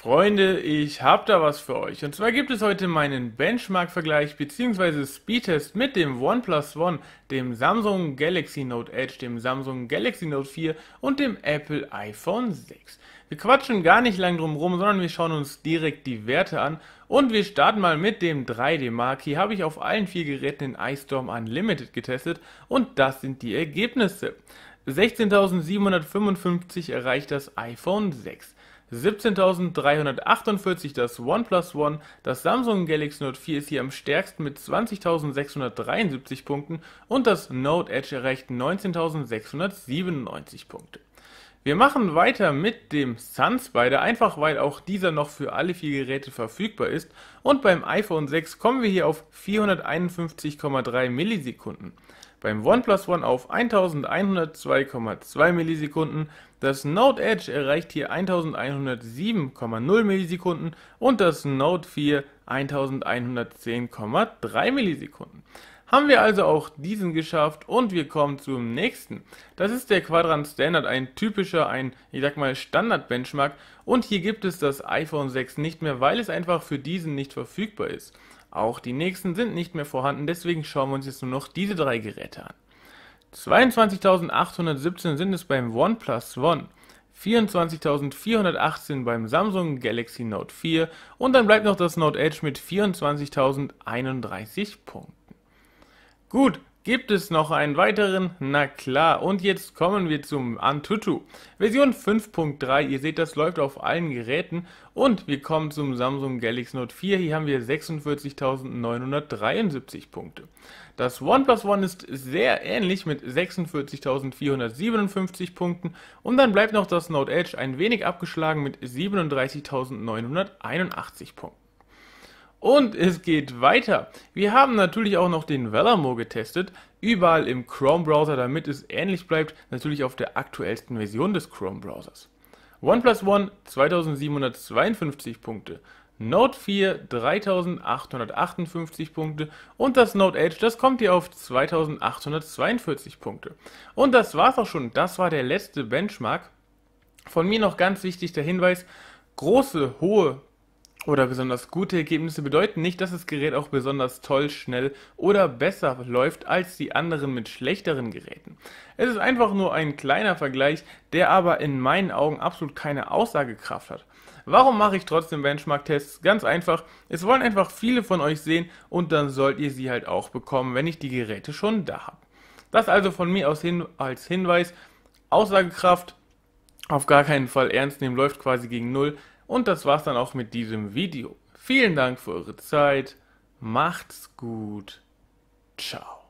Freunde, ich habe da was für euch. Und zwar gibt es heute meinen Benchmark-Vergleich bzw. Speedtest mit dem OnePlus One, dem Samsung Galaxy Note Edge, dem Samsung Galaxy Note 4 und dem Apple iPhone 6. Wir quatschen gar nicht lang drum rum, sondern wir schauen uns direkt die Werte an und wir starten mal mit dem 3D Mark. Hier habe ich auf allen vier Geräten den iStorm Unlimited getestet und das sind die Ergebnisse. 16.755 erreicht das iPhone 6. 17.348 das OnePlus One, das Samsung Galaxy Note 4 ist hier am stärksten mit 20.673 Punkten und das Note Edge erreicht 19.697 Punkte. Wir machen weiter mit dem Sunspider, einfach weil auch dieser noch für alle vier Geräte verfügbar ist und beim iPhone 6 kommen wir hier auf 451,3 Millisekunden, beim OnePlus One auf 1102,2 Millisekunden, das Note Edge erreicht hier 1107,0 Millisekunden und das Note 4 1110,3 Millisekunden. Haben wir also auch diesen geschafft und wir kommen zum nächsten. Das ist der Quadrant Standard, ein typischer, ein, ich sag mal, Standard-Benchmark und hier gibt es das iPhone 6 nicht mehr, weil es einfach für diesen nicht verfügbar ist. Auch die nächsten sind nicht mehr vorhanden, deswegen schauen wir uns jetzt nur noch diese drei Geräte an. 22.817 sind es beim OnePlus One. 24.418 beim Samsung Galaxy Note 4 und dann bleibt noch das Note Edge mit 24.031 Punkten. Gut, gibt es noch einen weiteren? Na klar, und jetzt kommen wir zum Antutu. Version 5.3, ihr seht, das läuft auf allen Geräten. Und wir kommen zum Samsung Galaxy Note 4, hier haben wir 46.973 Punkte. Das OnePlus One ist sehr ähnlich mit 46.457 Punkten und dann bleibt noch das Note Edge ein wenig abgeschlagen mit 37.981 Punkten. Und es geht weiter. Wir haben natürlich auch noch den Velamo getestet, überall im Chrome-Browser, damit es ähnlich bleibt, natürlich auf der aktuellsten Version des Chrome-Browsers. OnePlus One 2752 Punkte, Note 4 3858 Punkte und das Note Edge, das kommt hier auf 2842 Punkte. Und das war's auch schon, das war der letzte Benchmark. Von mir noch ganz wichtig der Hinweis, große, hohe oder besonders gute Ergebnisse bedeuten nicht, dass das Gerät auch besonders toll, schnell oder besser läuft als die anderen mit schlechteren Geräten. Es ist einfach nur ein kleiner Vergleich, der aber in meinen Augen absolut keine Aussagekraft hat. Warum mache ich trotzdem Benchmark-Tests? Ganz einfach, es wollen einfach viele von euch sehen und dann sollt ihr sie halt auch bekommen, wenn ich die Geräte schon da habe. Das also von mir aus hin als Hinweis, Aussagekraft auf gar keinen Fall ernst nehmen, läuft quasi gegen Null und das war's dann auch mit diesem Video. Vielen Dank für eure Zeit. Macht's gut. Ciao.